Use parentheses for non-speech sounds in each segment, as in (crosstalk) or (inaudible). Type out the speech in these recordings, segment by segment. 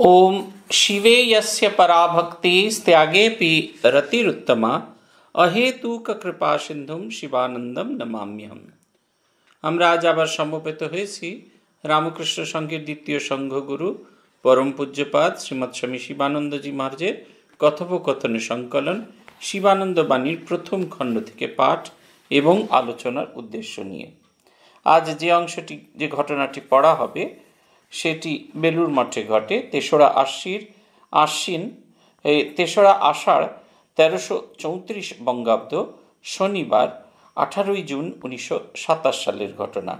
ओम शिवे यस्य पराभक्ति त्यागेपि रतिरुत्तमा অহেতুক কৃপা সিন্ধুম শিবানন্দম নমাম্যহম আমরা আজ আবার সমবেত হয়েছি রামকৃষ্ণ সংঘের দ্বিতীয় সংঘগুরু পরম পূজ্যপাদ শ্রীমৎ স্বামী শিবানন্দজি মহারাজের কথোপকথনে সংকলন শিবানন্দ বাণীর প্রথম খণ্ড থেকে পাঠ এবং আলোচনার উদ্দেশ্য নিয়ে আজ যে অংশটি যে ঘটনাটি পড়া হবে সেটি বেলুর মঠে ঘটে তেসরা আশ্বির আশ্বিন তেসরা আষাঢ় তেরোশো চৌত্রিশ বঙ্গাব্দ শনিবার আঠারোই জুন উনিশশো সাতাশ সালের ঘটনা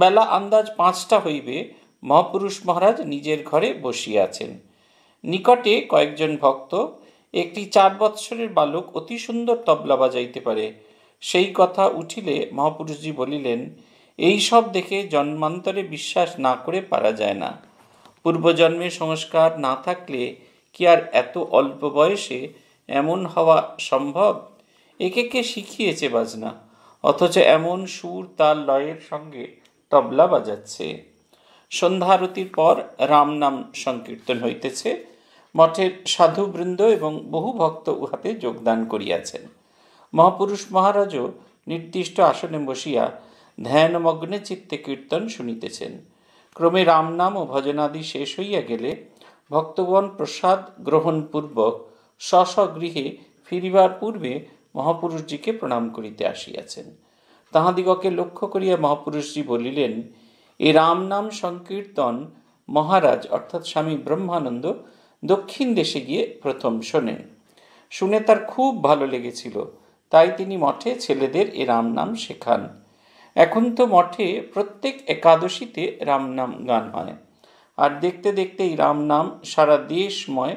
বেলা আন্দাজ পাঁচটা হইবে মহাপুরুষ মহারাজ নিজের ঘরে বসিয়া আছেন নিকটে কয়েকজন ভক্ত একটি চার বৎসরের বালক অতি সুন্দর তবলা বাজাইতে পারে সেই কথা উঠিলে মহাপুরুষজি বলিলেন এই সব দেখে জন্মান্তরে বিশ্বাস না করে পারা যায় না পূর্বজন্মের সংস্কার না থাকলে কি আর এত অল্প বয়সে এমন হওয়া সম্ভব একে কে শিখিয়েছে বাজনা অথচ এমন সুর তার লয়ের সঙ্গে তবলা বাজাচ্ছে সন্ধ্যা আরতির পর রামনাম সংকীর্তন হইতেছে মঠের সাধুবৃন্দ এবং বহু ভক্ত উহাতে যোগদান করিয়াছেন মহাপুরুষ মহারাজও নির্দিষ্ট আসনে বসিয়া ধ্যানমগ্নে চিত্তে কীর্তন শুনিতেছেন ক্রমে রামনাম ও ভজনাদি শেষ হইয়া গেলে ভক্তগণ প্রসাদ গ্রহণপূর্বক স্বস্বগৃহে ফিরিবার পূর্বে মহাপুরুষজিকে প্রণাম করিতে আসিয়াছেন তাহাদিগকে লক্ষ্য করিয়া মহাপুরুষজি বলিলেন এই রামনাম সংকীর্তন মহারাজ অর্থাৎ স্বামী ব্রহ্মানন্দ দক্ষিণ দেশে গিয়ে প্রথম শোনেন শুনে তার খুব ভালো লেগেছিল তাই তিনি মঠে ছেলেদের এ রামনাম শেখান এখন তো মঠে প্রত্যেক একাদশীতে রামনাম গান হয় আর দেখতে দেখতেই রামনাম সারা দেশময়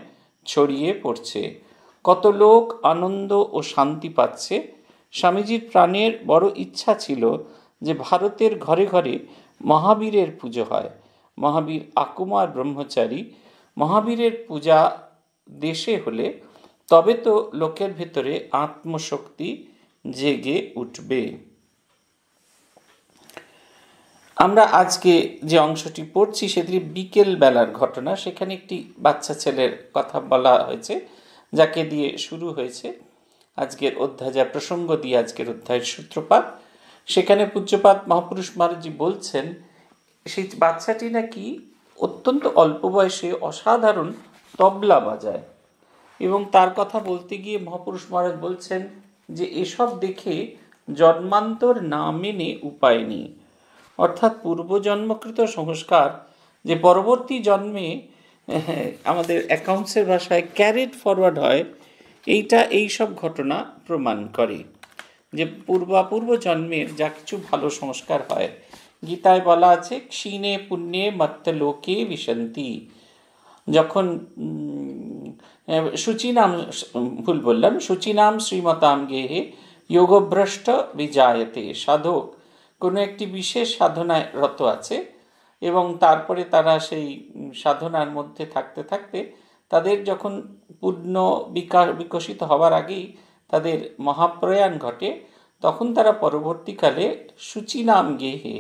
ছড়িয়ে পড়ছে কত লোক আনন্দ ও শান্তি পাচ্ছে স্বামীজির প্রাণের বড় ইচ্ছা ছিল যে ভারতের ঘরে ঘরে মহাবীরের পুজো হয় মহাবীর আকুমার ব্রহ্মচারী মহাবীরের পূজা দেশে হলে তবে তো লোকের ভেতরে আত্মশক্তি জেগে উঠবে আমরা আজকে যে অংশটি পড়ছি সেটি বিকেল বেলার ঘটনা সেখানে একটি বাচ্চা ছেলের কথা বলা হয়েছে যাকে দিয়ে শুরু হয়েছে আজকের অধ্যায় যা প্রসঙ্গ দিয়ে আজকের অধ্যায়ের সূত্রপাত সেখানে পূজ্যপাত মহাপুরুষ মহারাজি বলছেন সেই বাচ্চাটি নাকি অত্যন্ত অল্প বয়সে অসাধারণ তবলা বাজায় এবং তার কথা বলতে গিয়ে মহাপুরুষ মহারাজ বলছেন যে এসব দেখে জন্মান্তর না মেনে উপায় নেই অর্থাৎ পূর্বজন্মকৃত সংস্কার যে পরবর্তী জন্মে (laughs) আমাদের অ্যাকাউন্টসের ভাষায় ক্যারেড ফরওয়ার্ড হয় এইটা এই সব ঘটনা প্রমাণ করে যে পূর্বাপূর্ব জন্মের যা কিছু ভালো সংস্কার হয় গীতায় বলা আছে ক্ষীণে পুণ্যে মত্তলোকে বিশান্তি যখন শুচিনাম ভুল বললাম শুচিনাম শ্রীমতাম গেহে যোগভ্রষ্ট বিজায়তে সাধক কোনো একটি বিশেষ সাধনায় রত আছে এবং তারপরে তারা সেই সাধনার মধ্যে থাকতে থাকতে তাদের যখন পূর্ণ বিকাশ বিকশিত হওয়ার আগেই তাদের মহাপ্রয়াণ ঘটে তখন তারা পরবর্তীকালে নাম গৃহে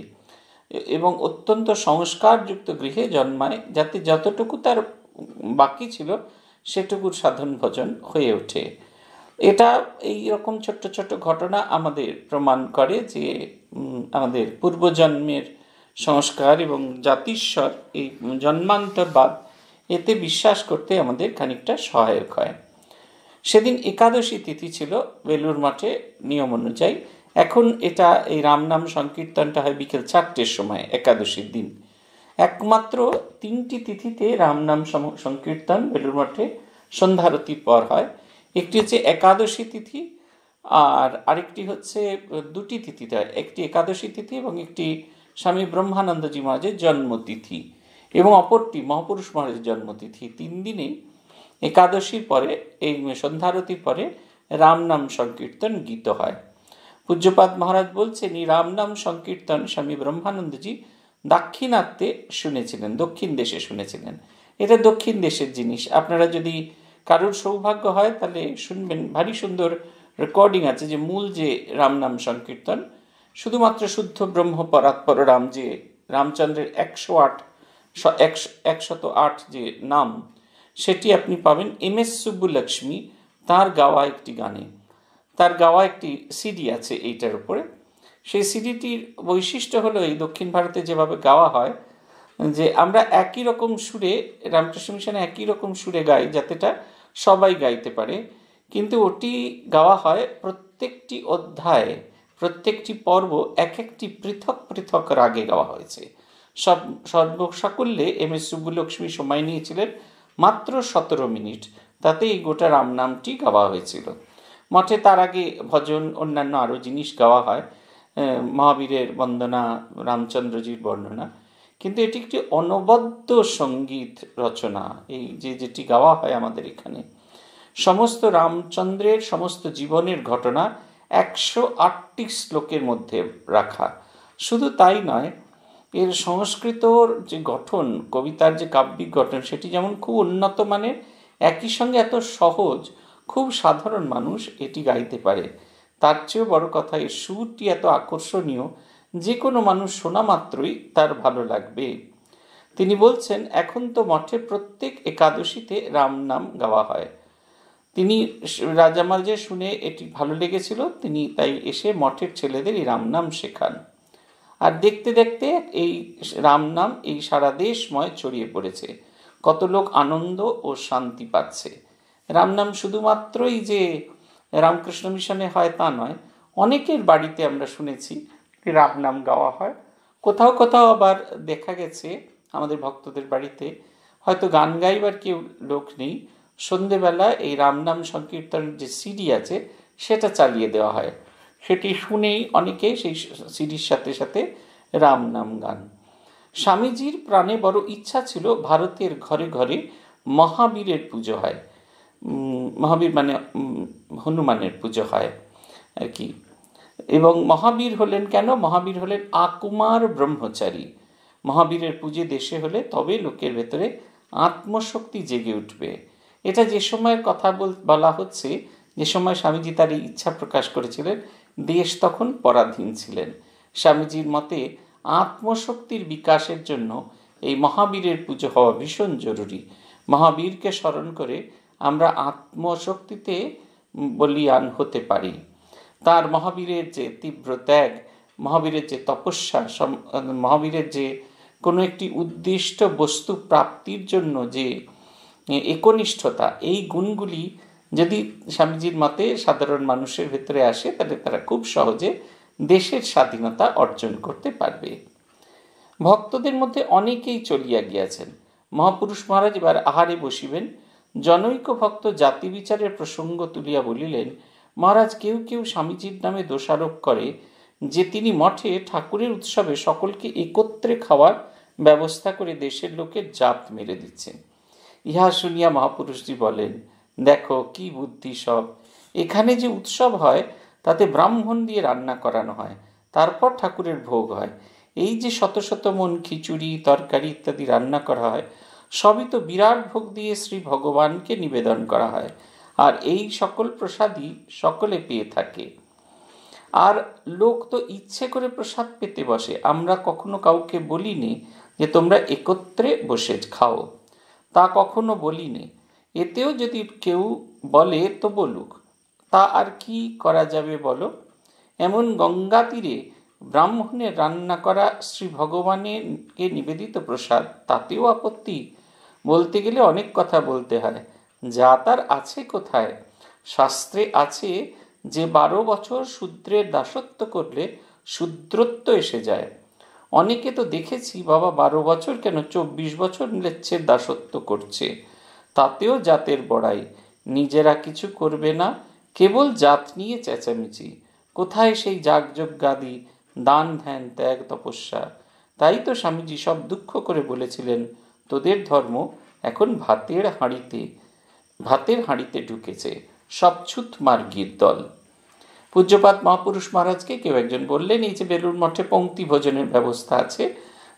এবং অত্যন্ত সংস্কারযুক্ত গৃহে জন্মায় যাতে যতটুকু তার বাকি ছিল সেটুকুর সাধন ভজন হয়ে ওঠে এটা এই রকম ছোট্ট ছোট্ট ঘটনা আমাদের প্রমাণ করে যে আমাদের পূর্বজন্মের সংস্কার এবং জাতিস্বর এই জন্মান্তরবাদ এতে বিশ্বাস করতে আমাদের খানিকটা সহায়ক হয় সেদিন একাদশী তিথি ছিল বেলুর মঠে নিয়ম অনুযায়ী এখন এটা এই রামনাম সংকীর্তনটা হয় বিকেল চারটের সময় একাদশীর দিন একমাত্র তিনটি তিথিতে রামনাম সংকীর্তন বেলুর মঠে সন্ধ্যারতির পর হয় একটি হচ্ছে একাদশী তিথি আর আরেকটি হচ্ছে দুটি তিথি দেয় একটি একাদশী তিথি এবং একটি স্বামী ব্রহ্মানন্দজি মহারাজের জন্মতিথি এবং অপরটি মহাপুরুষ মহারাজের জন্মতিথি তিন দিনে একাদশীর পরে এই সন্ধ্যারতির পরে রামনাম সংকীর্তন গীত হয় পূজ্যপাদ মহারাজ বলছেন এই রামনাম সংকীর্তন স্বামী ব্রহ্মানন্দজি দাক্ষিণাত্যে শুনেছিলেন দক্ষিণ দেশে শুনেছিলেন এটা দক্ষিণ দেশের জিনিস আপনারা যদি কারোর সৌভাগ্য হয় তাহলে শুনবেন ভারী সুন্দর রেকর্ডিং আছে যে মূল যে রামনাম সংকীর্তন শুধুমাত্র শুদ্ধ ব্রহ্ম পরাৎপর রাম যে রামচন্দ্রের একশো আট একশত আট যে নাম সেটি আপনি পাবেন এম এস সুব্বুলক্ষ্মী তার গাওয়া একটি গানে তার গাওয়া একটি সিডি আছে এইটার উপরে সেই সিডিটির বৈশিষ্ট্য হলো এই দক্ষিণ ভারতে যেভাবে গাওয়া হয় যে আমরা একই রকম সুরে রামকৃষ্ণ মিশনে একই রকম সুরে গাই যাতেটা সবাই গাইতে পারে কিন্তু ওটি গাওয়া হয় প্রত্যেকটি অধ্যায়ে প্রত্যেকটি পর্ব এক একটি পৃথক পৃথক রাগে গাওয়া হয়েছে সব সর্বসাকুল্যে এম এস সুব্বুলক্ষ্মী সময় নিয়েছিলেন মাত্র সতেরো মিনিট তাতে এই গোটা নামটি গাওয়া হয়েছিল মঠে তার আগে ভজন অন্যান্য আরও জিনিস গাওয়া হয় মহাবীরের বন্দনা রামচন্দ্রজির বর্ণনা কিন্তু এটি একটি অনবদ্য সঙ্গীত রচনা এই যে যেটি গাওয়া হয় আমাদের এখানে সমস্ত রামচন্দ্রের সমস্ত জীবনের ঘটনা একশো আটটি শ্লোকের মধ্যে রাখা শুধু তাই নয় এর সংস্কৃতর যে গঠন কবিতার যে কাব্যিক গঠন সেটি যেমন খুব উন্নত মানের একই সঙ্গে এত সহজ খুব সাধারণ মানুষ এটি গাইতে পারে তার চেয়েও বড় কথা এর সুরটি এত আকর্ষণীয় যে কোনো মানুষ শোনা মাত্রই তার ভালো লাগবে তিনি বলছেন এখন তো মঠে প্রত্যেক একাদশীতে রাম নাম গাওয়া হয় তিনি যে শুনে এটি ভালো লেগেছিল তিনি তাই এসে মঠের ছেলেদের এই রামনাম শেখান আর দেখতে দেখতে এই রামনাম এই সারা দেশময় ছড়িয়ে পড়েছে কত লোক আনন্দ ও শান্তি পাচ্ছে রামনাম শুধুমাত্রই যে রামকৃষ্ণ মিশনে হয় তা নয় অনেকের বাড়িতে আমরা শুনেছি রামনাম গাওয়া হয় কোথাও কোথাও আবার দেখা গেছে আমাদের ভক্তদের বাড়িতে হয়তো গান গাইবার কেউ লোক নেই সন্ধেবেলা এই রামনাম সংকীর্তনের যে সিডি আছে সেটা চালিয়ে দেওয়া হয় সেটি শুনেই অনেকে সেই সিডির সাথে সাথে রামনাম গান স্বামীজির প্রাণে বড় ইচ্ছা ছিল ভারতের ঘরে ঘরে মহাবীরের পুজো হয় মহাবীর মানে হনুমানের পুজো হয় আর কি এবং মহাবীর হলেন কেন মহাবীর হলেন আকুমার ব্রহ্মচারী মহাবীরের পুজো দেশে হলে তবে লোকের ভেতরে আত্মশক্তি জেগে উঠবে এটা যে সময়ের কথা বলা হচ্ছে যে সময় স্বামীজি তার ইচ্ছা প্রকাশ করেছিলেন দেশ তখন পরাধীন ছিলেন স্বামীজির মতে আত্মশক্তির বিকাশের জন্য এই মহাবীরের পুজো হওয়া ভীষণ জরুরি মহাবীরকে স্মরণ করে আমরা আত্মশক্তিতে বলিয়ান হতে পারি তার মহাবীরের যে তীব্র ত্যাগ মহাবীরের যে তপস্যা মহাবীরের যে কোনো একটি উদ্দিষ্ট বস্তু প্রাপ্তির জন্য যে একনিষ্ঠতা এই গুণগুলি যদি স্বামীজির মতে সাধারণ মানুষের ভেতরে আসে তাহলে তারা খুব সহজে দেশের স্বাধীনতা অর্জন করতে পারবে ভক্তদের মধ্যে অনেকেই চলিয়া গিয়াছেন মহাপুরুষ মহারাজ এবার আহারে বসিবেন জনৈক ভক্ত জাতি বিচারের প্রসঙ্গ তুলিয়া বলিলেন মহারাজ কেউ কেউ স্বামীজির নামে দোষারোপ করে যে তিনি মঠে ঠাকুরের উৎসবে সকলকে একত্রে খাওয়ার ব্যবস্থা করে দেশের লোকের জাত মেরে দিচ্ছেন ইহা শুনিয়া মহাপুরুষটি বলেন দেখো কি বুদ্ধি সব এখানে যে উৎসব হয় তাতে ব্রাহ্মণ দিয়ে রান্না করানো হয় তারপর ঠাকুরের ভোগ হয় এই যে শত শত মন খিচুড়ি তরকারি ইত্যাদি রান্না করা হয় সবই তো বিরাট ভোগ দিয়ে শ্রী ভগবানকে নিবেদন করা হয় আর এই সকল প্রসাদই সকলে পেয়ে থাকে আর লোক তো ইচ্ছে করে প্রসাদ পেতে বসে আমরা কখনো কাউকে বলিনি যে তোমরা একত্রে বসে খাও তা কখনো বলিনি এতেও যদি কেউ বলে তো বলুক তা আর কি করা যাবে বলো এমন গঙ্গা তীরে ব্রাহ্মণের রান্না করা শ্রী ভগবানেরকে নিবেদিত প্রসাদ তাতেও আপত্তি বলতে গেলে অনেক কথা বলতে হয় যা তার আছে কোথায় শাস্ত্রে আছে যে বারো বছর শূদ্রের দাসত্ব করলে শূদ্রত্ব এসে যায় অনেকে তো দেখেছি বাবা বারো বছর কেন চব্বিশ বছর লেচ্ছের দাসত্ব করছে তাতেও জাতের বড়াই নিজেরা কিছু করবে না কেবল জাত নিয়ে চেঁচামেচি কোথায় সেই গাদি দান ধ্যান ত্যাগ তপস্যা তাই তো স্বামীজি সব দুঃখ করে বলেছিলেন তোদের ধর্ম এখন ভাতের হাঁড়িতে ভাতের হাঁড়িতে ঢুকেছে সব ছুত মার্গির দল পূজ্যপাত মহাপুরুষ মহারাজকে কেউ একজন বললেন এই যে বেলুর মঠে পঙ্ক্তি ভোজনের ব্যবস্থা আছে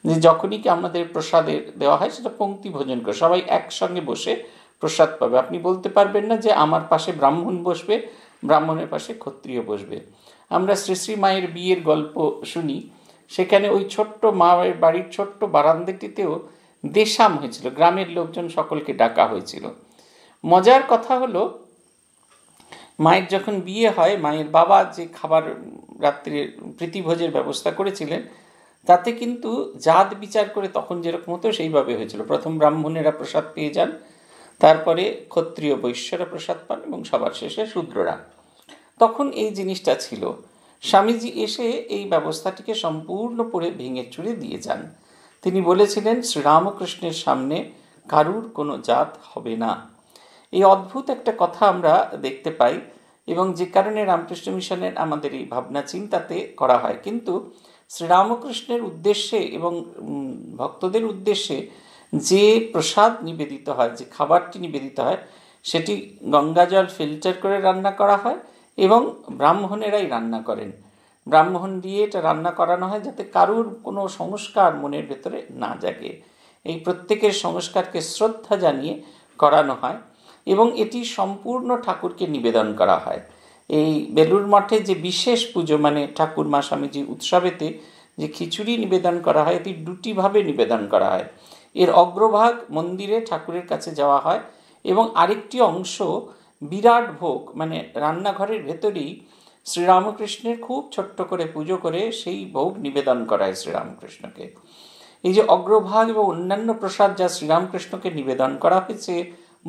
যে যখনই কি আমাদের প্রসাদের দেওয়া হয় সেটা পঙ্ক্তি ভোজন করে সবাই একসঙ্গে বসে প্রসাদ পাবে আপনি বলতে পারবেন না যে আমার পাশে ব্রাহ্মণ বসবে ব্রাহ্মণের পাশে ক্ষত্রিয় বসবে আমরা শ্রী শ্রী মায়ের বিয়ের গল্প শুনি সেখানে ওই ছোট্ট মায়ের বাড়ির ছোট্ট বারান্দাটিতেও দেশাম হয়েছিল গ্রামের লোকজন সকলকে ডাকা হয়েছিল মজার কথা হলো মায়ের যখন বিয়ে হয় মায়ের বাবা যে খাবার রাত্রির প্রীতিভোজের ব্যবস্থা করেছিলেন তাতে কিন্তু জাত বিচার করে তখন যেরকম হতো সেইভাবে হয়েছিল প্রথম ব্রাহ্মণেরা প্রসাদ পেয়ে যান তারপরে ক্ষত্রিয় বৈশ্যরা প্রসাদ পান এবং সবার শেষে শূদ্ররা তখন এই জিনিসটা ছিল স্বামীজি এসে এই ব্যবস্থাটিকে সম্পূর্ণ করে ভেঙে চুড়ে দিয়ে যান তিনি বলেছিলেন শ্রীরামকৃষ্ণের সামনে কারুর কোনো জাত হবে না এই অদ্ভুত একটা কথা আমরা দেখতে পাই এবং যে কারণে রামকৃষ্ণ মিশনের আমাদের এই ভাবনা চিন্তাতে করা হয় কিন্তু শ্রীরামকৃষ্ণের উদ্দেশ্যে এবং ভক্তদের উদ্দেশ্যে যে প্রসাদ নিবেদিত হয় যে খাবারটি নিবেদিত হয় সেটি গঙ্গা জল ফিল্টার করে রান্না করা হয় এবং ব্রাহ্মণেরাই রান্না করেন ব্রাহ্মণ দিয়ে এটা রান্না করানো হয় যাতে কারুর কোনো সংস্কার মনের ভেতরে না জাগে এই প্রত্যেকের সংস্কারকে শ্রদ্ধা জানিয়ে করানো হয় এবং এটি সম্পূর্ণ ঠাকুরকে নিবেদন করা হয় এই বেলুর মঠে যে বিশেষ পুজো মানে ঠাকুর মা স্বামীজি উৎসবেতে যে খিচুড়ি নিবেদন করা হয় এটি দুটিভাবে নিবেদন করা হয় এর অগ্রভাগ মন্দিরে ঠাকুরের কাছে যাওয়া হয় এবং আরেকটি অংশ বিরাট ভোগ মানে রান্নাঘরের ভেতরেই শ্রীরামকৃষ্ণের খুব ছোট্ট করে পুজো করে সেই ভোগ নিবেদন করা হয় শ্রীরামকৃষ্ণকে এই যে অগ্রভাগ এবং অন্যান্য প্রসাদ যা শ্রীরামকৃষ্ণকে নিবেদন করা হয়েছে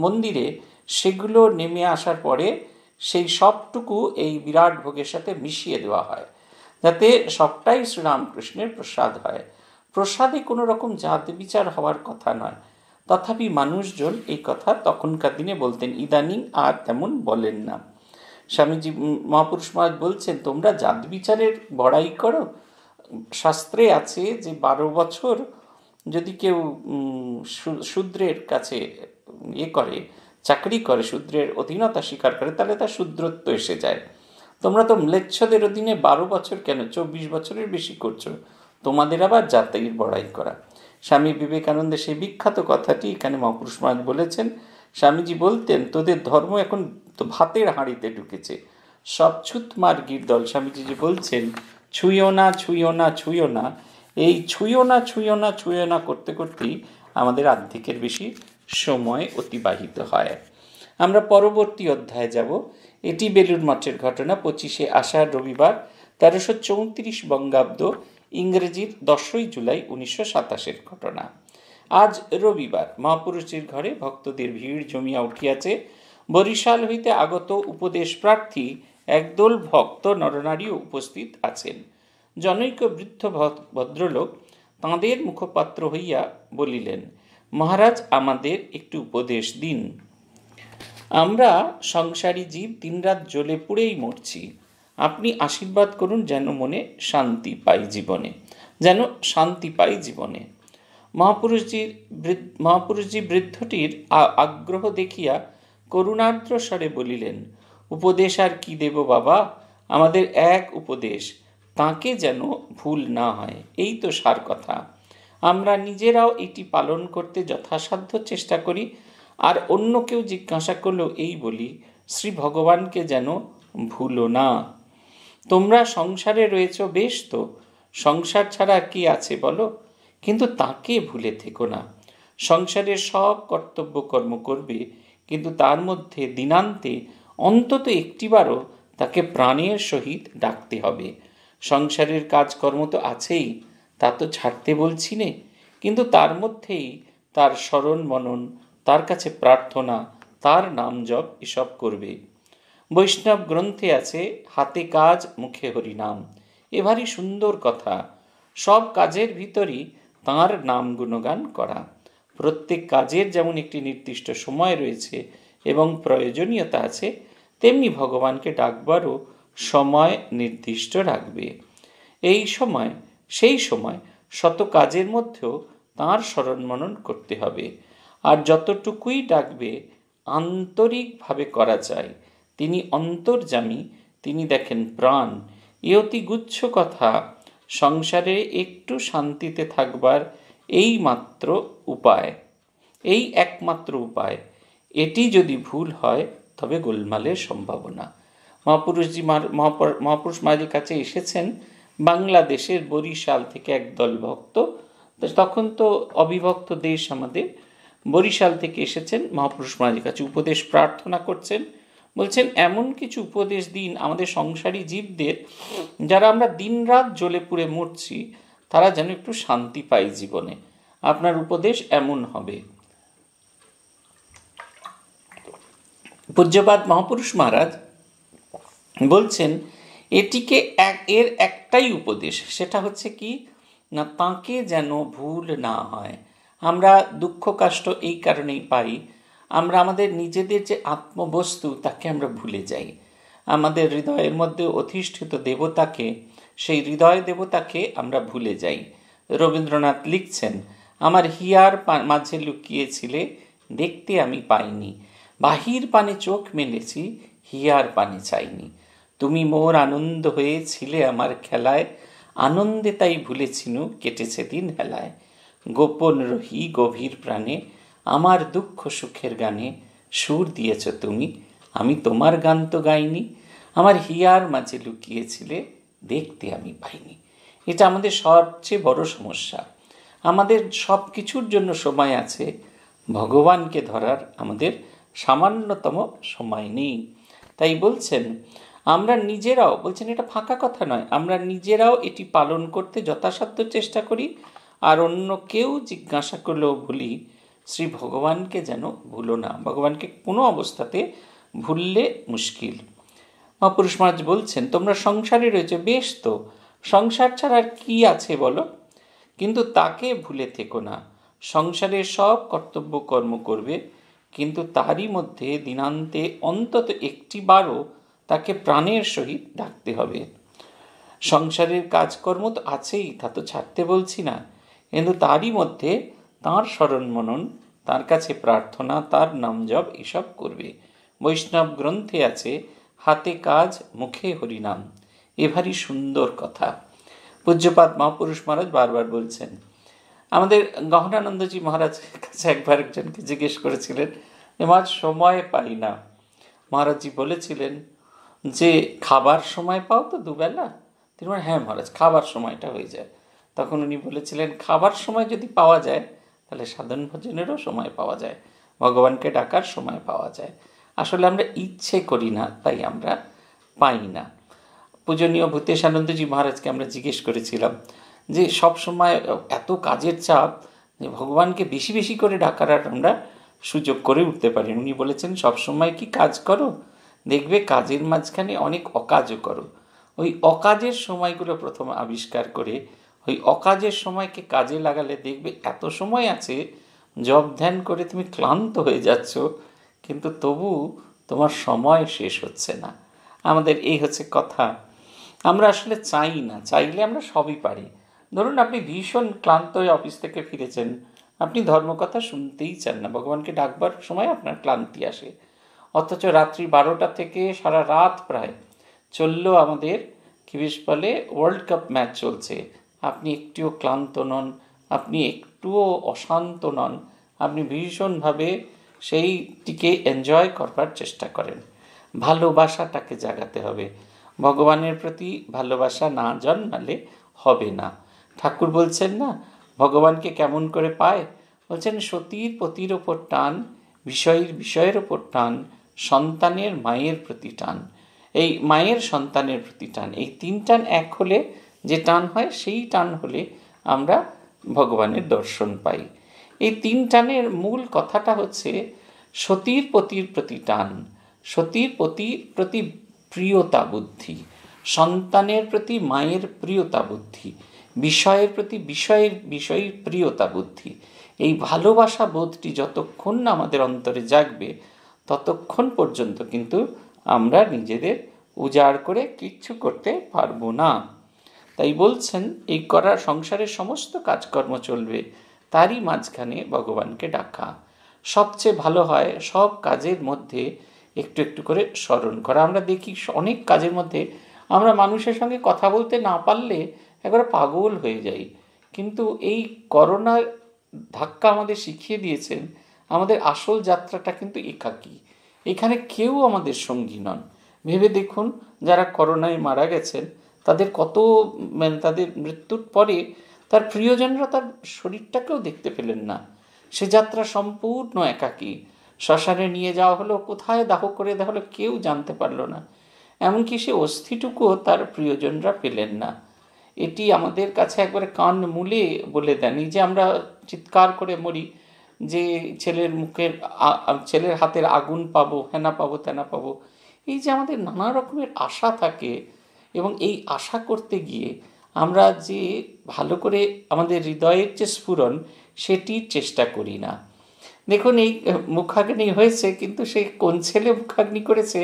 মন্দিরে সেগুলো নেমে আসার পরে সেই সবটুকু এই বিরাট ভোগের সাথে মিশিয়ে দেওয়া হয় যাতে সবটাই শ্রীরামকৃষ্ণের প্রসাদ হয় প্রসাদে কোনো রকম জাত বিচার হওয়ার কথা নয় তথাপি মানুষজন এই কথা তখনকার দিনে বলতেন ইদানিং আর তেমন বলেন না স্বামীজি মহাপুরুষ মহাজ বলছেন তোমরা জাত বিচারের বড়াই করো শাস্ত্রে আছে যে বারো বছর যদি কেউ শূদ্রের কাছে ইয়ে করে চাকরি করে শূদ্রের অধীনতা স্বীকার করে তাহলে তার শূদ্রত্ব এসে যায় তোমরা তো ম্লেচ্ছদের অধীনে বারো বছর কেন চব্বিশ বছরের বেশি করছো তোমাদের আবার জাতির বড়াই করা স্বামী বিবেকানন্দের সেই বিখ্যাত কথাটি এখানে মহাপুরুষ মহাজ বলেছেন স্বামীজি বলতেন তোদের ধর্ম এখন তো ভাতের হাঁড়িতে ঢুকেছে সব ছুত মার্গির দল স্বামীজি যে বলছেন ছুঁয়ো না ছুঁয়ো না ছুঁয়ো না এই ছুঁয়ো না ছুঁয়ো না ছুঁয়ো না করতে করতেই আমাদের আর্ধেকের বেশি সময় অতিবাহিত হয় আমরা পরবর্তী অধ্যায়ে যাব এটি বেলুর মঠের ঘটনা পঁচিশে আষাঢ় রবিবার তেরোশো চৌত্রিশ বঙ্গাব্দ ইংরেজির দশই জুলাই উনিশশো সাতাশের ঘটনা আজ রবিবার মহাপুরুষের ঘরে ভক্তদের ভিড় জমিয়া উঠিয়াছে বরিশাল হইতে আগত উপদেশ প্রার্থী একদল ভক্ত নরনারী উপস্থিত আছেন জনৈক বৃদ্ধ ভদ্রলোক তাঁদের মুখপাত্র হইয়া বলিলেন মহারাজ আমাদের একটু উপদেশ দিন আমরা সংসারী জীব দিনরাত জ্বলে পুড়েই মরছি আপনি আশীর্বাদ করুন যেন মনে শান্তি পাই জীবনে যেন শান্তি পাই জীবনে মহাপুরুষজির মহাপুরুষজি বৃদ্ধটির আগ্রহ দেখিয়া করুণার্দ্র স্বরে বলিলেন উপদেশ আর কি দেব বাবা আমাদের এক উপদেশ তাকে যেন ভুল না হয় এই তো সার কথা আমরা নিজেরাও এটি পালন করতে যথাসাধ্য চেষ্টা করি আর অন্য কেউ জিজ্ঞাসা করলেও এই বলি শ্রী ভগবানকে যেন ভুলো না তোমরা সংসারে রয়েছ বেশ তো সংসার ছাড়া কি আছে বলো কিন্তু তাকে ভুলে থেকো না সংসারের সব কর্তব্য কর্ম করবে কিন্তু তার মধ্যে দিনান্তে অন্তত একটিবারও তাকে প্রাণের সহিত ডাকতে হবে সংসারের কাজকর্ম তো আছেই তা তো ছাড়তে বলছি নে কিন্তু তার মধ্যেই তার স্মরণ মনন তার কাছে প্রার্থনা তার নাম জপ এসব করবে বৈষ্ণব গ্রন্থে আছে হাতে কাজ মুখে হরিনাম এ ভারী সুন্দর কথা সব কাজের ভিতরই তাঁর নাম গুণগান করা প্রত্যেক কাজের যেমন একটি নির্দিষ্ট সময় রয়েছে এবং প্রয়োজনীয়তা আছে তেমনি ভগবানকে ডাকবারও সময় নির্দিষ্ট রাখবে এই সময় সেই সময় শত কাজের মধ্যেও তাঁর স্মরণমনন করতে হবে আর যতটুকুই ডাকবে আন্তরিকভাবে করা যায় তিনি অন্তর্জামী তিনি দেখেন প্রাণ এ অতি গুচ্ছ কথা সংসারে একটু শান্তিতে থাকবার এই মাত্র উপায় এই একমাত্র উপায় এটি যদি ভুল হয় তবে গোলমালের সম্ভাবনা মহাপুরুষজি মহাপুরুষ মায়ের কাছে এসেছেন বাংলাদেশের বরিশাল থেকে একদল ভক্ত তখন তো অবিভক্ত দেশ আমাদের বরিশাল থেকে এসেছেন মহাপুরুষ মায়ের কাছে উপদেশ প্রার্থনা করছেন বলছেন এমন কিছু উপদেশ দিন আমাদের সংসারী জীবদের যারা আমরা দিন রাত জ্বলে পুড়ে মরছি তারা যেন একটু শান্তি পায় জীবনে আপনার উপদেশ এমন হবে পূজ্যপাত মহাপুরুষ মহারাজ বলছেন এটিকে এক এর একটাই উপদেশ সেটা হচ্ছে কি না তাঁকে যেন ভুল না হয় আমরা দুঃখ কষ্ট এই কারণেই পাই আমরা আমাদের নিজেদের যে আত্মবস্তু তাকে আমরা ভুলে যাই আমাদের হৃদয়ের মধ্যে অধিষ্ঠিত দেবতাকে সেই হৃদয় দেবতাকে আমরা ভুলে যাই রবীন্দ্রনাথ লিখছেন আমার হিয়ার মাঝে লুকিয়েছিলে দেখতে আমি পাইনি বাহির পানে চোখ মেলেছি হিয়ার পানে চাইনি তুমি মোর আনন্দ হয়েছিলে আমার খেলায় আনন্দে তাই ভুলেছিনু কেটেছে দিন হেলায় গোপন রহি গভীর প্রাণে আমার দুঃখ সুখের গানে সুর দিয়েছ তুমি আমি তোমার গান তো গাইনি আমার হিয়ার মাঝে লুকিয়েছিলে দেখতে আমি পাইনি এটা আমাদের সবচেয়ে বড় সমস্যা আমাদের সব কিছুর জন্য সময় আছে ভগবানকে ধরার আমাদের সামান্যতম সময় নেই তাই বলছেন আমরা নিজেরাও বলছেন এটা ফাঁকা কথা নয় আমরা নিজেরাও এটি পালন করতে যথাসাধ্য চেষ্টা করি আর অন্য কেউ জিজ্ঞাসা করলেও বলি শ্রী ভগবানকে যেন ভুলো না ভগবানকে কোনো অবস্থাতে ভুললে মুশকিল মহাপুরুষ মহারাজ বলছেন তোমরা সংসারে রয়েছে বেশ তো সংসার ছাড়া আর কী আছে বলো কিন্তু তাকে ভুলে থেকো না সংসারে সব কর্তব্য কর্ম করবে কিন্তু তারই মধ্যে দিনান্তে অন্তত একটি বারও তাকে প্রাণের সহিত ডাকতে হবে সংসারের কাজকর্ম তো আছেই তা তো ছাড়তে বলছি না কিন্তু তারই মধ্যে তাঁর স্মরণ মনন তার কাছে প্রার্থনা তার নাম জপ এসব করবে বৈষ্ণব গ্রন্থে আছে হাতে কাজ মুখে হরিনাম এ ভারী সুন্দর কথা পূজ্যপাত মহাপুরুষ মহারাজ বারবার বলছেন আমাদের গহনানন্দজি মহারাজের কাছে একবার একজনকে জিজ্ঞেস করেছিলেন যে মহারাজ সময় পাই না মহারাজজি বলেছিলেন যে খাবার সময় পাও তো দুবেলা তিনি বলেন হ্যাঁ মহারাজ খাবার সময়টা হয়ে যায় তখন উনি বলেছিলেন খাবার সময় যদি পাওয়া যায় তাহলে সাধন ভোজনেরও সময় পাওয়া যায় ভগবানকে ডাকার সময় পাওয়া যায় আসলে আমরা ইচ্ছে করি না তাই আমরা পাই না পূজনীয় ভূতেশানন্দজি মহারাজকে আমরা জিজ্ঞেস করেছিলাম যে সব সময় এত কাজের চাপ যে ভগবানকে বেশি বেশি করে ডাকার আর আমরা সুযোগ করে উঠতে পারি উনি বলেছেন সব সময় কি কাজ করো দেখবে কাজের মাঝখানে অনেক অকাজও করো ওই অকাজের সময়গুলো প্রথম আবিষ্কার করে ওই অকাজের সময়কে কাজে লাগালে দেখবে এত সময় আছে জব ধ্যান করে তুমি ক্লান্ত হয়ে যাচ্ছ কিন্তু তবু তোমার সময় শেষ হচ্ছে না আমাদের এই হচ্ছে কথা আমরা আসলে চাই না চাইলে আমরা সবই পারি ধরুন আপনি ভীষণ ক্লান্ত হয়ে অফিস থেকে ফিরেছেন আপনি ধর্মকথা শুনতেই চান না ভগবানকে ডাকবার সময় আপনার ক্লান্তি আসে অথচ রাত্রি বারোটা থেকে সারা রাত প্রায় চলল আমাদের কি বেশ বলে ওয়ার্ল্ড কাপ ম্যাচ চলছে আপনি একটুও ক্লান্ত নন আপনি একটুও অশান্ত নন আপনি ভীষণভাবে সেইটিকে এনজয় করবার চেষ্টা করেন ভালোবাসাটাকে জাগাতে হবে ভগবানের প্রতি ভালোবাসা না জন্মালে হবে না ঠাকুর বলছেন না ভগবানকে কেমন করে পায় বলছেন সতীর পতির ওপর টান বিষয়ের বিষয়ের ওপর টান সন্তানের মায়ের প্রতি টান এই মায়ের সন্তানের প্রতি টান এই তিন টান এক হলে যে টান হয় সেই টান হলে আমরা ভগবানের দর্শন পাই এই তিন টানের মূল কথাটা হচ্ছে সতীর পতির প্রতি টান সতীর পতির প্রতি প্রিয়তা বুদ্ধি সন্তানের প্রতি মায়ের প্রিয়তা বুদ্ধি বিষয়ের প্রতি বিষয়ের বিষয়ের প্রিয়তা বুদ্ধি এই ভালোবাসা বোধটি যতক্ষণ না আমাদের অন্তরে জাগবে ততক্ষণ পর্যন্ত কিন্তু আমরা নিজেদের উজাড় করে কিচ্ছু করতে পারবো না তাই বলছেন এই করার সংসারের সমস্ত কাজকর্ম চলবে তারই মাঝখানে ভগবানকে ডাকা সবচেয়ে ভালো হয় সব কাজের মধ্যে একটু একটু করে স্মরণ করা আমরা দেখি অনেক কাজের মধ্যে আমরা মানুষের সঙ্গে কথা বলতে না পারলে একবার পাগল হয়ে যাই কিন্তু এই করোনার ধাক্কা আমাদের শিখিয়ে দিয়েছেন আমাদের আসল যাত্রাটা কিন্তু একাকী এখানে কেউ আমাদের সঙ্গী নন ভেবে দেখুন যারা করোনায় মারা গেছেন তাদের কত মানে তাদের মৃত্যুর পরে তার প্রিয়জনরা তার শরীরটাকেও দেখতে পেলেন না সে যাত্রা সম্পূর্ণ একাকী শ্মশানে নিয়ে যাওয়া হলো কোথায় দাহ করে দেওয়া হলো কেউ জানতে পারলো না এমনকি সে অস্থিটুকুও তার প্রিয়জনরা পেলেন না এটি আমাদের কাছে একবার কান মূলে বলে দেন যে আমরা চিৎকার করে মরি যে ছেলের মুখের ছেলের হাতের আগুন পাবো হেনা পাবো তেনা পাবো এই যে আমাদের নানা রকমের আশা থাকে এবং এই আশা করতে গিয়ে আমরা যে ভালো করে আমাদের হৃদয়ের যে স্ফুরণ সেটি চেষ্টা করি না দেখুন এই মুখাগ্নি হয়েছে কিন্তু সেই কোন ছেলে মুখাগ্নি করেছে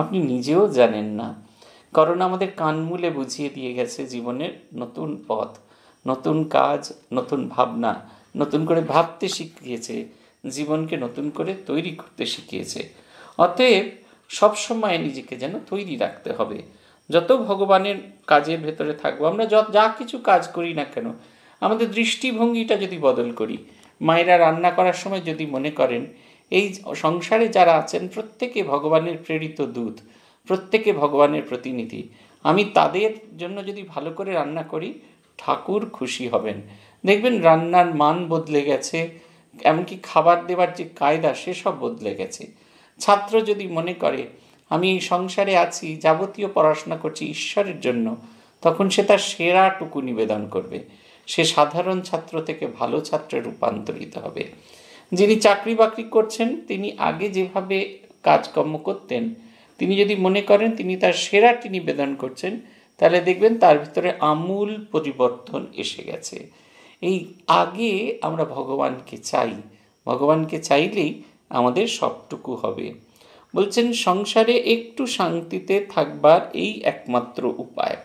আপনি নিজেও জানেন না কারণ আমাদের কানমূলে বুঝিয়ে দিয়ে গেছে জীবনের নতুন পথ নতুন কাজ নতুন ভাবনা নতুন করে ভাবতে শিখিয়েছে জীবনকে নতুন করে তৈরি করতে শিখিয়েছে অতএব সবসময় নিজেকে যেন তৈরি রাখতে হবে যত ভগবানের কাজের ভেতরে থাকবো আমরা যত যা কিছু কাজ করি না কেন আমাদের দৃষ্টিভঙ্গিটা যদি বদল করি মায়েরা রান্না করার সময় যদি মনে করেন এই সংসারে যারা আছেন প্রত্যেকে ভগবানের প্রেরিত দূত প্রত্যেকে ভগবানের প্রতিনিধি আমি তাদের জন্য যদি ভালো করে রান্না করি ঠাকুর খুশি হবেন দেখবেন রান্নার মান বদলে গেছে এমনকি খাবার দেবার যে কায়দা সেসব বদলে গেছে ছাত্র যদি মনে করে আমি এই সংসারে আছি যাবতীয় পড়াশোনা করছি ঈশ্বরের জন্য তখন সে তার সেরাটুকু নিবেদন করবে সে সাধারণ ছাত্র থেকে ভালো ছাত্রে রূপান্তরিত হবে যিনি চাকরি বাকরি করছেন তিনি আগে যেভাবে কাজকর্ম করতেন তিনি যদি মনে করেন তিনি তার সেরাটি নিবেদন করছেন তাহলে দেখবেন তার ভিতরে আমূল পরিবর্তন এসে গেছে এই আগে আমরা ভগবানকে চাই ভগবানকে চাইলেই আমাদের সবটুকু হবে বলছেন সংসারে একটু শান্তিতে থাকবার এই একমাত্র উপায়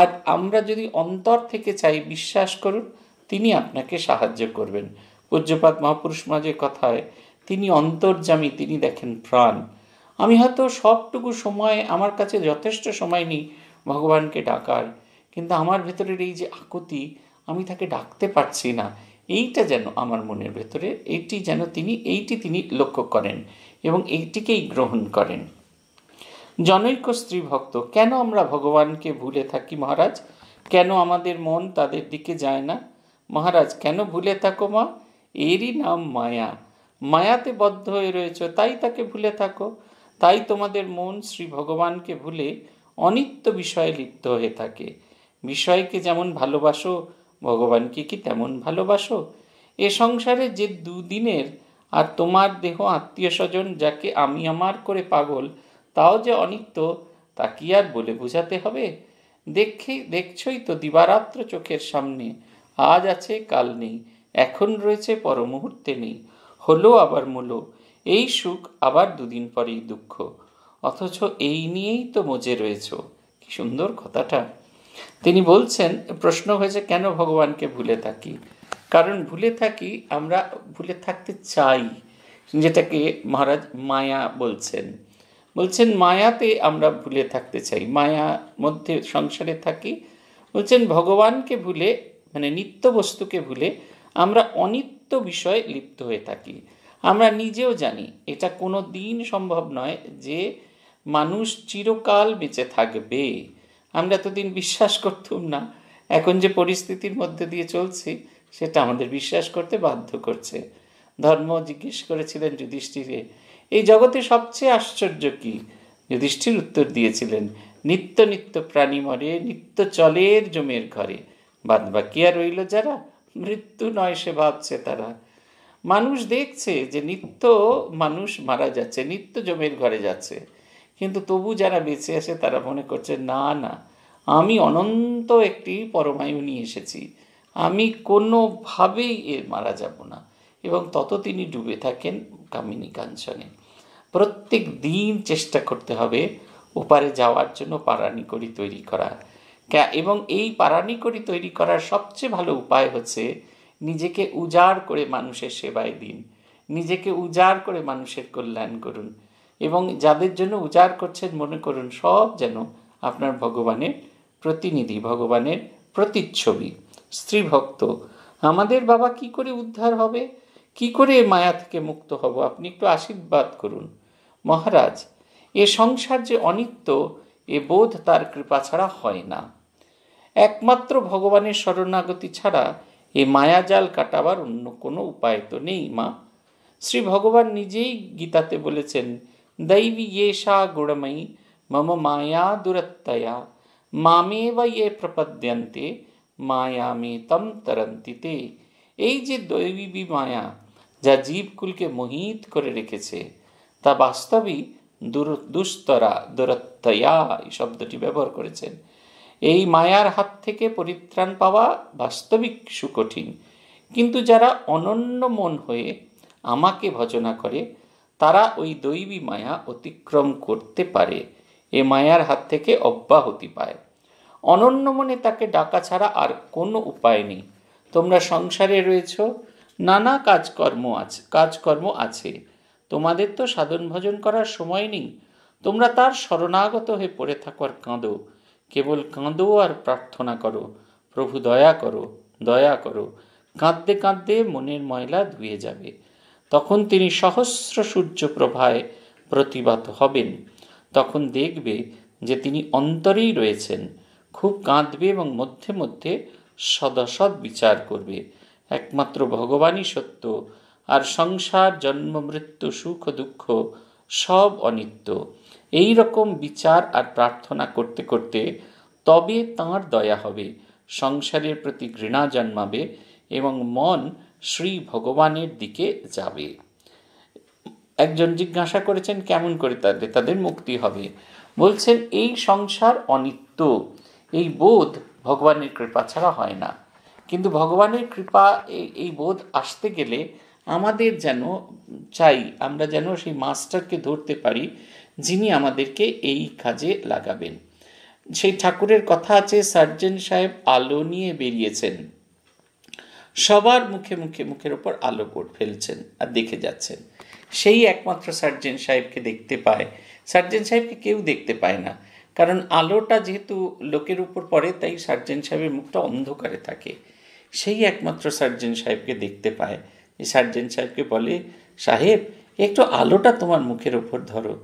আর আমরা যদি অন্তর থেকে চাই বিশ্বাস করুন তিনি আপনাকে সাহায্য করবেন পূজ্যপাত মহাপুরুষ মাঝে কথায় তিনি অন্তর্জামী তিনি দেখেন প্রাণ আমি হয়তো সবটুকু সময় আমার কাছে যথেষ্ট সময় নেই ভগবানকে ডাকার কিন্তু আমার ভেতরের এই যে আকুতি আমি তাকে ডাকতে পারছি না এইটা যেন আমার মনের ভেতরে এটি যেন তিনি এইটি তিনি লক্ষ্য করেন এবং এইটিকেই গ্রহণ করেন জনৈক স্ত্রী ভক্ত কেন আমরা ভগবানকে ভুলে থাকি মহারাজ কেন আমাদের মন তাদের দিকে যায় না মহারাজ কেন ভুলে থাকো মা এরই নাম মায়া মায়াতে বদ্ধ হয়ে রয়েছে তাই তাকে ভুলে থাকো তাই তোমাদের মন শ্রী ভগবানকে ভুলে অনিত্য বিষয়ে লিপ্ত হয়ে থাকে বিষয়কে যেমন ভালোবাসো ভগবানকে কি তেমন ভালোবাসো এ সংসারে যে দুদিনের আর তোমার দেহ আত্মীয় স্বজন যাকে আমি আমার করে পাগল তাও যে অনিত্য তা কি আর বলে বোঝাতে হবে দেখে দেখছই তো দিবারাত্র চোখের সামনে আজ আছে কাল নেই এখন রয়েছে পর মুহূর্তে নেই হলো আবার মূলো এই সুখ আবার দুদিন পরেই দুঃখ অথচ এই নিয়েই তো মজে রয়েছ কি সুন্দর কথাটা তিনি বলছেন প্রশ্ন হয়েছে কেন ভগবানকে ভুলে থাকি কারণ ভুলে থাকি আমরা ভুলে থাকতে চাই যেটাকে মহারাজ মায়া বলছেন বলছেন মায়াতে আমরা ভুলে থাকতে চাই মায়া মধ্যে সংসারে থাকি বলছেন ভগবানকে ভুলে মানে নিত্য বস্তুকে ভুলে আমরা অনিত্য বিষয়ে লিপ্ত হয়ে থাকি আমরা নিজেও জানি এটা কোনো দিন সম্ভব নয় যে মানুষ চিরকাল বেঁচে থাকবে আমরা এতদিন বিশ্বাস করতুম না এখন যে পরিস্থিতির মধ্যে দিয়ে চলছি সেটা আমাদের বিশ্বাস করতে বাধ্য করছে ধর্ম জিজ্ঞেস করেছিলেন যুধিষ্ঠিরে এই জগতে সবচেয়ে আশ্চর্য কি যুধিষ্ঠির উত্তর দিয়েছিলেন নিত্য নিত্য প্রাণী মরে নিত্য চলের জমের ঘরে বাদ বাকি আর রইল যারা মৃত্যু নয় সে ভাবছে তারা মানুষ দেখছে যে নিত্য মানুষ মারা যাচ্ছে নিত্য জমের ঘরে যাচ্ছে কিন্তু তবু যারা বেঁচে আছে তারা মনে করছে না না আমি অনন্ত একটি পরমায়ু নিয়ে এসেছি আমি কোনোভাবেই এর মারা যাব না এবং তত তিনি ডুবে থাকেন কামিনী কাঞ্চনে প্রত্যেক দিন চেষ্টা করতে হবে ওপারে যাওয়ার জন্য পারানিকড়ি তৈরি করা এবং এই পারানিকড়ি তৈরি করার সবচেয়ে ভালো উপায় হচ্ছে নিজেকে উজাড় করে মানুষের সেবায় দিন নিজেকে উজাড় করে মানুষের কল্যাণ করুন এবং যাদের জন্য উজাড় করছেন মনে করুন সব যেন আপনার ভগবানের প্রতিনিধি ভগবানের প্রতিচ্ছবি স্ত্রী ভক্ত আমাদের বাবা কি করে উদ্ধার হবে কি করে মায়া থেকে মুক্ত হব আপনি একটু আশীর্বাদ করুন মহারাজ এ সংসার যে অনিত্য এ বোধ তার কৃপা ছাড়া হয় না একমাত্র ভগবানের শরণাগতি ছাড়া এ মায়াজাল কাটাবার অন্য কোনো উপায় তো নেই মা শ্রী ভগবান নিজেই গীতাতে বলেছেন दैवी येषा गुणमयी मम माया दुरत्तया मामेव ये প্রপদ্যন্তে মায়ামে তম তরন্তি এই যে দৈবী মায়া যা জীবকুলকে মোহিত করে রেখেছে তা বাস্তবই দুস্তরা দুরত্তয়া এই শব্দটি ব্যবহার করেছেন এই মায়ার হাত থেকে পরিত্রাণ পাওয়া বাস্তবিক সুকঠিন কিন্তু যারা অনন্য মন হয়ে আমাকে ভজনা করে তারা ওই দৈবী মায়া অতিক্রম করতে পারে এ মায়ার হাত থেকে অব্যাহতি পায় অনন্য মনে তাকে ডাকা ছাড়া আর কোনো উপায় নেই তোমরা সংসারে রয়েছ নানা কাজকর্ম আছে কাজকর্ম আছে তোমাদের তো সাধন ভজন করার সময় নেই তোমরা তার শরণাগত হয়ে পড়ে থাকো আর কাঁদো কেবল কাঁদো আর প্রার্থনা করো প্রভু দয়া করো দয়া করো কাঁদতে কাঁদতে মনের ময়লা ধুয়ে যাবে তখন তিনি সহস্র সূর্যপ্রভায় প্রতিবাদ হবেন তখন দেখবে যে তিনি অন্তরেই রয়েছেন খুব কাঁদবে এবং মধ্যে মধ্যে সদসদ বিচার করবে একমাত্র ভগবানই সত্য আর সংসার জন্ম মৃত্যু সুখ দুঃখ সব অনিত্য এই রকম বিচার আর প্রার্থনা করতে করতে তবে তাঁর দয়া হবে সংসারের প্রতি ঘৃণা জন্মাবে এবং মন শ্রী ভগবানের দিকে যাবে একজন জিজ্ঞাসা করেছেন কেমন করে তাদের তাদের মুক্তি হবে বলছেন এই সংসার অনিত্য এই বোধ ভগবানের কৃপা ছাড়া হয় না কিন্তু ভগবানের কৃপা এই বোধ আসতে গেলে আমাদের যেন চাই আমরা যেন সেই মাস্টারকে ধরতে পারি যিনি আমাদেরকে এই কাজে লাগাবেন সেই ঠাকুরের কথা আছে সার্জন সাহেব আলো নিয়ে বেরিয়েছেন সবার মুখে মুখে মুখের ওপর আলো ফেলছেন আর দেখে যাচ্ছেন সেই একমাত্র সার্জেন সাহেবকে দেখতে পায় সার্জেন সাহেবকে কেউ দেখতে পায় না কারণ আলোটা যেহেতু লোকের উপর পড়ে তাই সার্জেন সাহেবের মুখটা অন্ধকারে থাকে সেই একমাত্র সার্জেন সাহেবকে দেখতে পায় যে সার্জেন সাহেবকে বলে সাহেব একটু আলোটা তোমার মুখের ওপর ধরো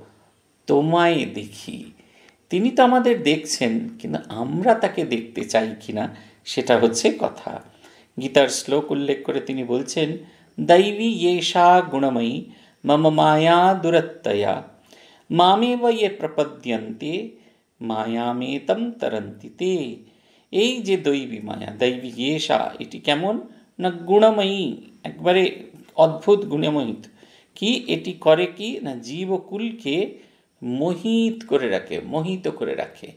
তোমায় দেখি তিনি তো আমাদের দেখছেন কিন্তু আমরা তাকে দেখতে চাই কিনা সেটা হচ্ছে কথা গীতার শ্লোক উল্লেখ করে তিনি বলছেন দৈবী এষা গুণময়ী মম মায়া দুরত্তয়া মামেব ইয়ে প্রপদ্যন্তে মায়ামেতম তরন্তিতে এই যে দৈবী মায়া দৈবী এষা এটি কেমন না গুণময়ী একবারে অদ্ভুত গুণময়ী কি এটি করে কি না জীবকুলকে মোহিত করে রাখে মোহিত করে রাখে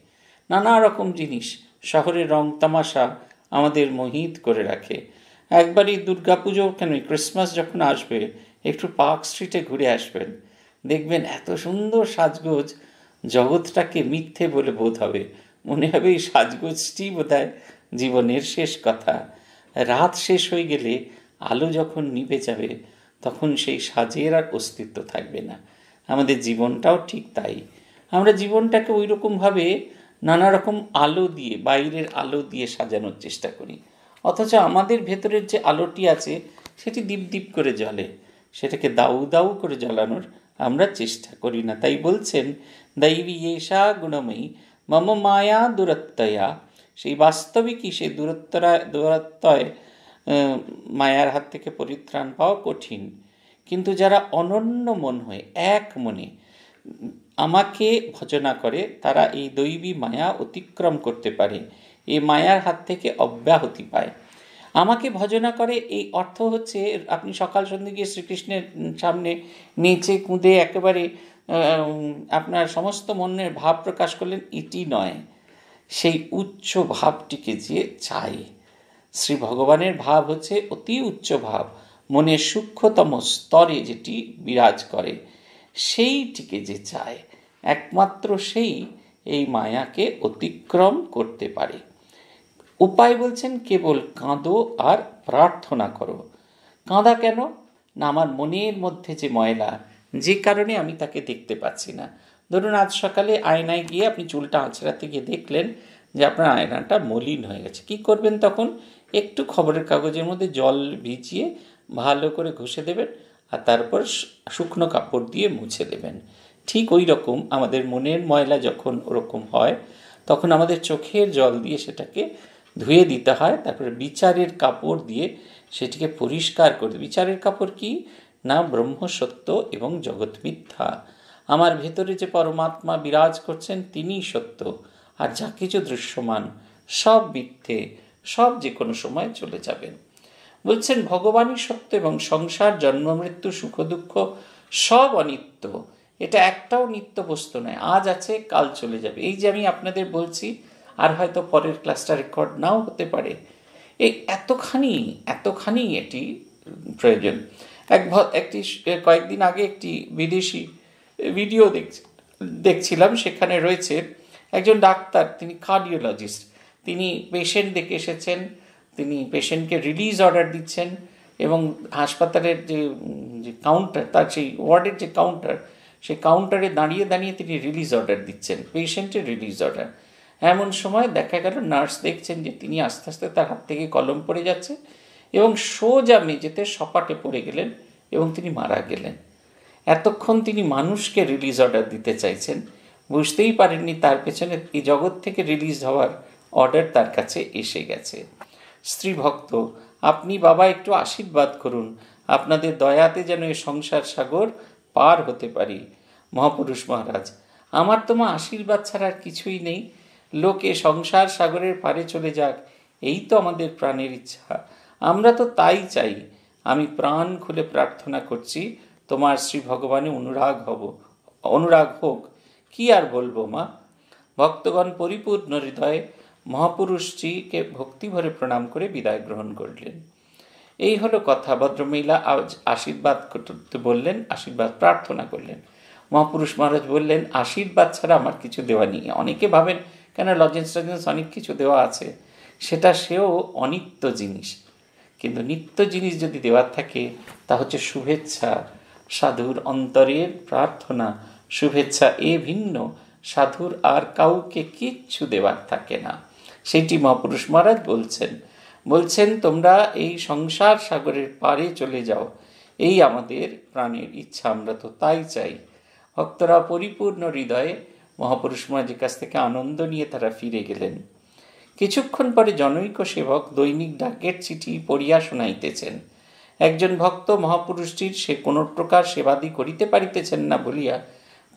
নানা রকম জিনিস শহরের রং তামাশা আমাদের মোহিত করে রাখে একবারই দুর্গাপুজো কেন ক্রিসমাস যখন আসবে একটু পার্ক স্ট্রিটে ঘুরে আসবেন দেখবেন এত সুন্দর সাজগোজ জগৎটাকে মিথ্যে বলে বোধ হবে মনে হবে এই সাজগোজটি বোধ জীবনের শেষ কথা রাত শেষ হয়ে গেলে আলো যখন নিভে যাবে তখন সেই সাজের আর অস্তিত্ব থাকবে না আমাদের জীবনটাও ঠিক তাই আমরা জীবনটাকে ওই রকমভাবে নানা রকম আলো দিয়ে বাইরের আলো দিয়ে সাজানোর চেষ্টা করি অথচ আমাদের ভেতরের যে আলোটি আছে সেটি দীপ দীপ করে জ্বলে সেটাকে দাউ দাউ করে জ্বালানোর আমরা চেষ্টা করি না তাই বলছেন দৈবী এসা গুণময়ী মম মায়া দূরত্বয়া সেই বাস্তবিকই সেই দূরত্বরা দূরত্বয় মায়ার হাত থেকে পরিত্রাণ পাওয়া কঠিন কিন্তু যারা অনন্য মন হয়ে এক মনে আমাকে ভজনা করে তারা এই দৈবী মায়া অতিক্রম করতে পারে এই মায়ার হাত থেকে অব্যাহতি পায় আমাকে ভজনা করে এই অর্থ হচ্ছে আপনি সকাল সন্ধ্যে গিয়ে শ্রীকৃষ্ণের সামনে নেচে কুঁদে একেবারে আপনার সমস্ত মনের ভাব প্রকাশ করলেন এটি নয় সেই উচ্চ ভাবটিকে যে চাই শ্রী ভগবানের ভাব হচ্ছে অতি উচ্চ ভাব মনের সূক্ষ্মতম স্তরে যেটি বিরাজ করে সেইটিকে যে চায় একমাত্র সেই এই মায়াকে অতিক্রম করতে পারে উপায় বলছেন কেবল কাঁদো আর প্রার্থনা করো কাঁদা কেন না আমার মনের মধ্যে যে ময়লা যে কারণে আমি তাকে দেখতে পাচ্ছি না ধরুন আজ সকালে আয়নায় গিয়ে আপনি চুলটা আঁচড়াতে গিয়ে দেখলেন যে আপনার আয়নাটা মলিন হয়ে গেছে কি করবেন তখন একটু খবরের কাগজের মধ্যে জল ভিজিয়ে ভালো করে ঘষে দেবেন আর তারপর শুকনো কাপড় দিয়ে মুছে দেবেন ঠিক ওই রকম আমাদের মনের ময়লা যখন ওরকম হয় তখন আমাদের চোখের জল দিয়ে সেটাকে ধুয়ে দিতে হয় তারপরে বিচারের কাপড় দিয়ে সেটিকে পরিষ্কার করে বিচারের কাপড় কি না ব্রহ্ম সত্য এবং জগৎ মিথ্যা আমার ভেতরে যে পরমাত্মা বিরাজ করছেন তিনিই সত্য আর যা কিছু দৃশ্যমান সব মিথ্যে সব যে কোনো সময় চলে যাবেন বলছেন ভগবানই সত্য এবং সংসার জন্ম মৃত্যু সুখ দুঃখ সব অনিত্য এটা একটাও নিত্য বস্তু নয় আজ আছে কাল চলে যাবে এই যে আমি আপনাদের বলছি আর হয়তো পরের ক্লাসটা রেকর্ড নাও হতে পারে এই এতখানি এতখানি এটি প্রয়োজন এক একটি কয়েকদিন আগে একটি বিদেশি ভিডিও দেখছিলাম সেখানে রয়েছে একজন ডাক্তার তিনি কার্ডিওলজিস্ট তিনি পেশেন্ট দেখে এসেছেন তিনি পেশেন্টকে রিলিজ অর্ডার দিচ্ছেন এবং হাসপাতালের যে যে কাউন্টার তার সেই ওয়ার্ডের যে কাউন্টার সে কাউন্টারে দাঁড়িয়ে দাঁড়িয়ে তিনি রিলিজ অর্ডার দিচ্ছেন পেশেন্টের রিলিজ অর্ডার এমন সময় দেখা গেল নার্স দেখছেন যে তিনি আস্তে আস্তে তার হাত থেকে কলম পড়ে যাচ্ছে এবং সোজা মেঝেতে সপাটে পড়ে গেলেন এবং তিনি মারা গেলেন এতক্ষণ তিনি মানুষকে রিলিজ অর্ডার দিতে চাইছেন বুঝতেই পারেননি তার পেছনে এই জগৎ থেকে রিলিজ হওয়ার অর্ডার তার কাছে এসে গেছে স্ত্রী ভক্ত আপনি বাবা একটু আশীর্বাদ করুন আপনাদের দয়াতে যেন এ সংসার সাগর পার হতে পারি মহাপুরুষ মহারাজ আমার তোমা আশীর্বাদ ছাড়া আর কিছুই নেই লোকে সংসার সাগরের পারে চলে যাক এই তো আমাদের প্রাণের ইচ্ছা আমরা তো তাই চাই আমি প্রাণ খুলে প্রার্থনা করছি তোমার শ্রী ভগবানে অনুরাগ হব অনুরাগ হোক কি আর বলবো মা ভক্তগণ পরিপূর্ণ হৃদয়ে মহাপুরুষ শ্রীকে ভক্তিভরে প্রণাম করে বিদায় গ্রহণ করলেন এই হলো কথা ভদ্রমহিলা আজ আশীর্বাদ করতে বললেন আশীর্বাদ প্রার্থনা করলেন মহাপুরুষ মহারাজ বললেন আশীর্বাদ ছাড়া আমার কিছু দেওয়া নেই অনেকে ভাবেন কেন লজেন্স টজেন্স অনেক কিছু দেওয়া আছে সেটা সেও অনিত্য জিনিস কিন্তু নিত্য জিনিস যদি দেওয়ার থাকে তা হচ্ছে শুভেচ্ছা সাধুর অন্তরের প্রার্থনা শুভেচ্ছা এ ভিন্ন সাধুর আর কাউকে কিচ্ছু দেওয়ার থাকে না সেটি মহাপুরুষ মহারাজ বলছেন বলছেন তোমরা এই সংসার সাগরের পারে চলে যাও এই আমাদের প্রাণের ইচ্ছা আমরা তো তাই চাই ভক্তরা পরিপূর্ণ হৃদয়ে মহাপুরুষ মহাজির কাছ থেকে আনন্দ নিয়ে তারা ফিরে গেলেন কিছুক্ষণ পরে জনৈক সেবক দৈনিক ডাকের চিঠি পড়িয়া শুনাইতেছেন একজন ভক্ত মহাপুরুষটির সে কোনো প্রকার সেবাদি করিতে পারিতেছেন না বলিয়া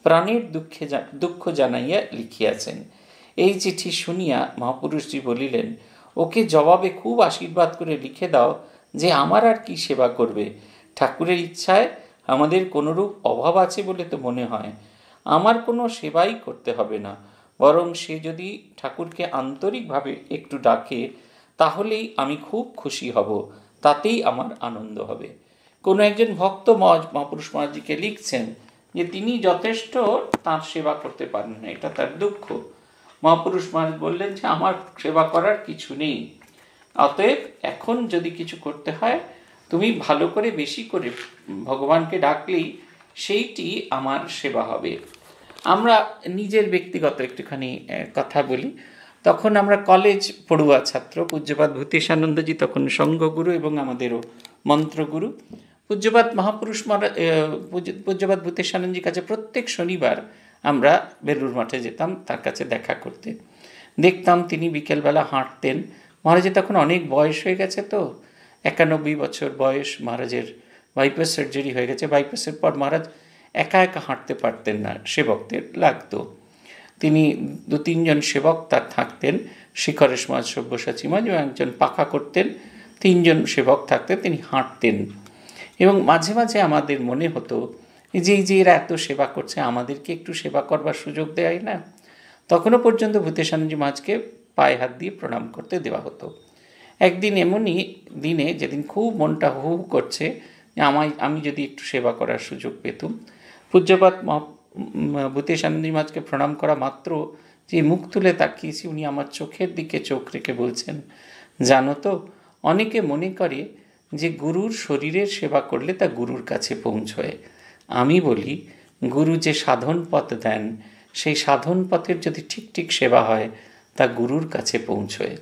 প্রাণের দুঃখে দুঃখ জানাইয়া লিখিয়াছেন এই চিঠি শুনিয়া মহাপুরুষটি বলিলেন ওকে জবাবে খুব আশীর্বাদ করে লিখে দাও যে আমার আর কি সেবা করবে ঠাকুরের ইচ্ছায় আমাদের কোনোরূপ অভাব আছে বলে তো মনে হয় আমার কোনো সেবাই করতে হবে না বরং সে যদি ঠাকুরকে আন্তরিকভাবে একটু ডাকে তাহলেই আমি খুব খুশি হব তাতেই আমার আনন্দ হবে কোনো একজন ভক্ত মহাপুরুষ মহাজিকে লিখছেন যে তিনি যথেষ্ট তার সেবা করতে পারেন না এটা তার দুঃখ মহাপুরুষ মহারাজ বললেন যে আমার সেবা করার কিছু নেই অতএব এখন যদি কিছু করতে হয় তুমি ভালো করে বেশি করে ভগবানকে ডাকলেই সেইটি আমার সেবা হবে আমরা নিজের ব্যক্তিগত একটুখানি কথা বলি তখন আমরা কলেজ পড়ুয়া ছাত্র পূজ্যপাত ভূতেশানন্দজি তখন সঙ্গগুরু এবং আমাদেরও মন্ত্রগুরু পূজ্যপাত মহাপুরুষ পূজ্যপাত ভূতেশানন্দজির কাছে প্রত্যেক শনিবার আমরা বেলুর মাঠে যেতাম তার কাছে দেখা করতে দেখতাম তিনি বিকেলবেলা হাঁটতেন মহারাজের তখন অনেক বয়স হয়ে গেছে তো একানব্বই বছর বয়স মহারাজের বাইপাস সার্জারি হয়ে গেছে বাইপাসের পর মহারাজ একা একা হাঁটতে পারতেন না সেবকদের লাগতো তিনি দু তিনজন সেবক তার থাকতেন শিখরেশ মাঝ সব্যসাচী মাঝ এবং একজন পাখা করতেন তিনজন সেবক থাকতেন তিনি হাঁটতেন এবং মাঝে মাঝে আমাদের মনে হতো যে যে এরা এত সেবা করছে আমাদেরকে একটু সেবা করবার সুযোগ দেয় না তখনও পর্যন্ত ভূতেশানজি মাছকে পায়ে হাত দিয়ে প্রণাম করতে দেওয়া হতো একদিন এমনই দিনে যেদিন খুব মনটা হু হু করছে আমায় আমি যদি একটু সেবা করার সুযোগ পেতুম পূজ্যপাত ভূতেশ আনন্দী মাছকে প্রণাম করা মাত্র যে মুখ তুলে তাকিয়েছি উনি আমার চোখের দিকে চোখ রেখে বলছেন জানো তো অনেকে মনে করে যে গুরুর শরীরের সেবা করলে তা গুরুর কাছে পৌঁছয় আমি বলি গুরু যে সাধন পথ দেন সেই সাধন পথের যদি ঠিক ঠিক সেবা হয় তা গুরুর কাছে পৌঁছয়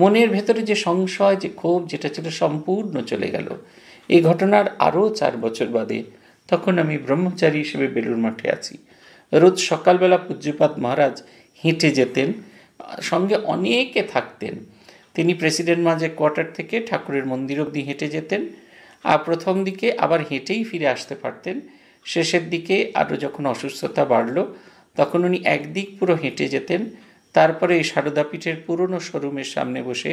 মনের ভেতরে যে সংশয় যে ক্ষোভ যেটা ছিল সম্পূর্ণ চলে গেল এই ঘটনার আরও চার বছর বাদে তখন আমি ব্রহ্মচারী হিসেবে বেলুর মাঠে আছি রোজ সকালবেলা পূজ্যপাত মহারাজ হেঁটে যেতেন সঙ্গে অনেকে থাকতেন তিনি প্রেসিডেন্ট মাঝে কোয়ার্টার থেকে ঠাকুরের মন্দির অবধি হেঁটে যেতেন আর প্রথম দিকে আবার হেঁটেই ফিরে আসতে পারতেন শেষের দিকে আরও যখন অসুস্থতা বাড়ল তখন উনি একদিক পুরো হেঁটে যেতেন তারপরে এই সারদাপীঠের পুরনো শোরুমের সামনে বসে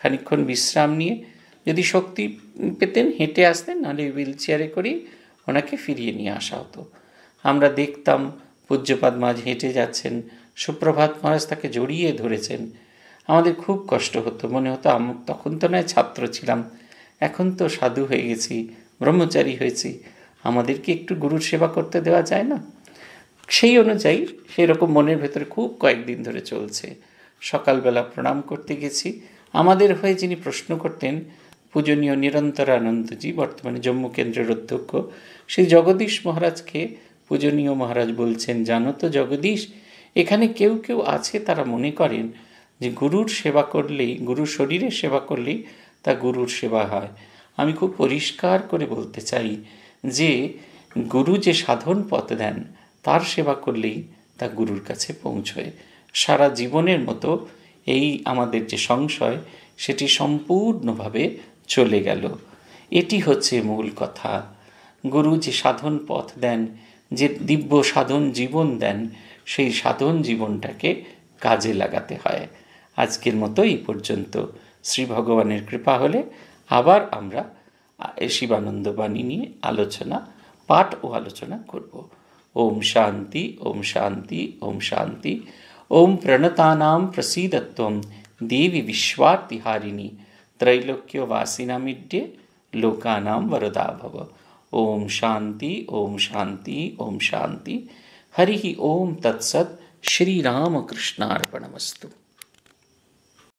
খানিক্ষণ বিশ্রাম নিয়ে যদি শক্তি পেতেন হেঁটে আসতেন নাহলে হুইল চেয়ারে করেই ওনাকে ফিরিয়ে নিয়ে আসা হতো আমরা দেখতাম পূজ্যপাদ মাঝ হেঁটে যাচ্ছেন সুপ্রভাত মহারাজ তাকে জড়িয়ে ধরেছেন আমাদের খুব কষ্ট হতো মনে হতো তখন তো নয় ছাত্র ছিলাম এখন তো সাধু হয়ে গেছি ব্রহ্মচারী হয়েছি আমাদেরকে একটু গুরুর সেবা করতে দেওয়া যায় না সেই অনুযায়ী সেই রকম মনের ভেতরে খুব কয়েকদিন ধরে চলছে সকালবেলা প্রণাম করতে গেছি আমাদের হয়ে যিনি প্রশ্ন করতেন পূজনীয় নিরন্তরানন্দজি বর্তমানে জম্মু কেন্দ্রের অধ্যক্ষ সেই জগদীশ মহারাজকে পূজনীয় মহারাজ বলছেন জানো তো জগদীশ এখানে কেউ কেউ আছে তারা মনে করেন যে গুরুর সেবা করলেই গুরু শরীরের সেবা করলেই তা গুরুর সেবা হয় আমি খুব পরিষ্কার করে বলতে চাই যে গুরু যে সাধন পথ দেন তার সেবা করলেই তা গুরুর কাছে পৌঁছয় সারা জীবনের মতো এই আমাদের যে সংশয় সেটি সম্পূর্ণভাবে চলে গেল এটি হচ্ছে মূল কথা গুরু যে সাধন পথ দেন যে দিব্য সাধন জীবন দেন সেই সাধন জীবনটাকে কাজে লাগাতে হয় আজকের মতো এই পর্যন্ত শ্রী ভগবানের কৃপা হলে আবার আমরা শিবানন্দ বাণী নিয়ে আলোচনা পাঠ ও আলোচনা করব ওম শান্তি ওম শান্তি ওম শান্তি ওম প্রণতানাম প্রসীদত্বম দেবী বিশ্বার্তিহারিণী त्रैलोक्यवासिनामिड्ये लोकानां वरदा भव ॐ शान्ति ॐ शान्ति ॐ शान्ति हरिः ॐ तत्सत् श्रीरामकृष्णार्पणमस्तु